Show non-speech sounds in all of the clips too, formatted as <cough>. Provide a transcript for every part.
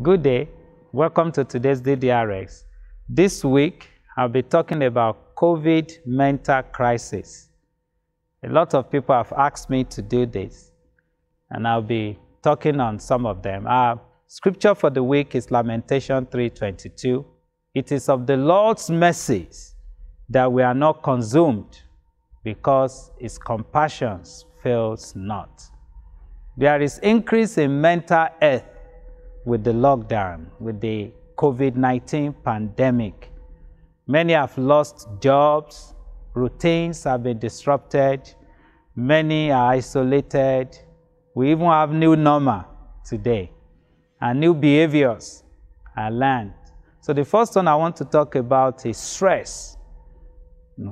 Good day. Welcome to today's DDRX. This week, I'll be talking about COVID mental crisis. A lot of people have asked me to do this, and I'll be talking on some of them. Our scripture for the week is Lamentation 3.22. It is of the Lord's mercies that we are not consumed, because his compassion fails not. There is increase in mental health with the lockdown, with the COVID-19 pandemic. Many have lost jobs, routines have been disrupted, many are isolated. We even have new normal today and new behaviors are learned. So the first one I want to talk about is stress.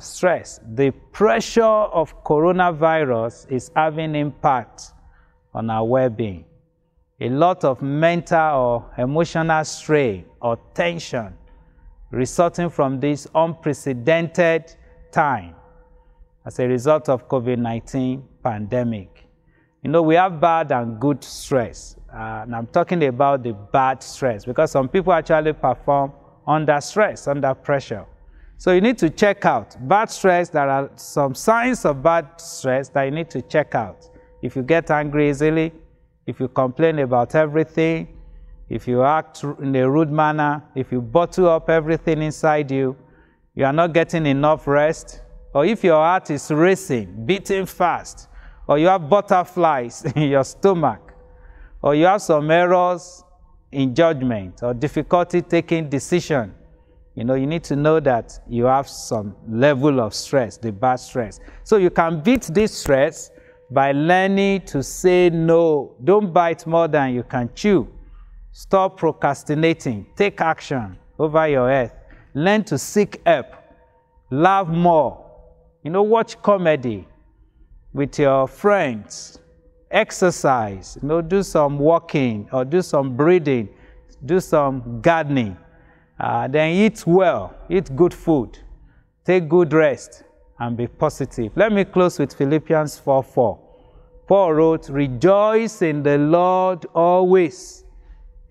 stress. The pressure of coronavirus is having impact on our well-being a lot of mental or emotional strain or tension resulting from this unprecedented time as a result of COVID-19 pandemic. You know, we have bad and good stress. Uh, and I'm talking about the bad stress because some people actually perform under stress, under pressure. So you need to check out bad stress. There are some signs of bad stress that you need to check out. If you get angry easily, if you complain about everything, if you act in a rude manner, if you bottle up everything inside you, you are not getting enough rest, or if your heart is racing, beating fast, or you have butterflies <laughs> in your stomach, or you have some errors in judgment, or difficulty taking decision, you know, you need to know that you have some level of stress, the bad stress. So you can beat this stress by learning to say no. Don't bite more than you can chew. Stop procrastinating. Take action over your health. Learn to seek help. Love more. You know, watch comedy with your friends. Exercise. You know, do some walking or do some breathing. Do some gardening. Uh, then eat well. Eat good food. Take good rest and be positive. Let me close with Philippians 4 4. Paul wrote, Rejoice in the Lord always.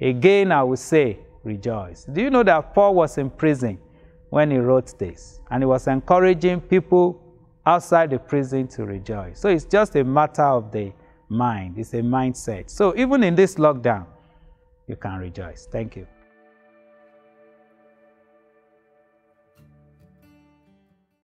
Again, I will say, Rejoice. Do you know that Paul was in prison when he wrote this? And he was encouraging people outside the prison to rejoice. So it's just a matter of the mind, it's a mindset. So even in this lockdown, you can rejoice. Thank you.